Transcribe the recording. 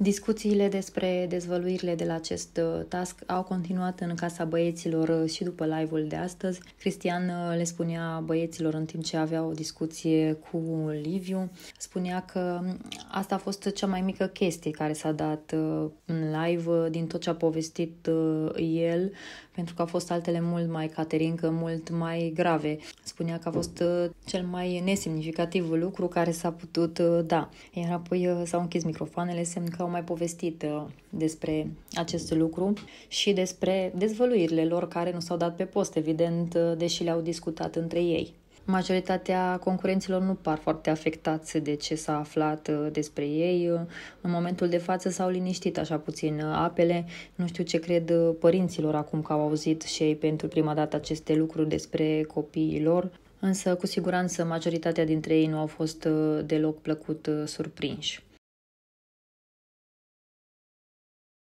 Discuțiile despre dezvăluirile de la acest uh, task au continuat în Casa Băieților uh, și după live-ul de astăzi. Cristian uh, le spunea băieților în timp ce avea o discuție cu Liviu, spunea că um, asta a fost cea mai mică chestie care s-a dat în live din tot ce a povestit el, pentru că au fost altele mult mai caterincă, mult mai grave. Spunea că a fost cel mai nesemnificativ lucru care s-a putut da. Iar apoi s-au închis microfoanele, semn că au mai povestit uh, despre acest lucru și despre dezvăluirile lor care nu s-au dat pe post, evident, uh, deși le-au discutat între ei. Majoritatea concurenților nu par foarte afectați de ce s-a aflat uh, despre ei. În momentul de față s-au liniștit așa puțin apele. Nu știu ce cred părinților acum că au auzit și ei pentru prima dată aceste lucruri despre copiii lor. Însă, cu siguranță, majoritatea dintre ei nu au fost deloc plăcut surprinși.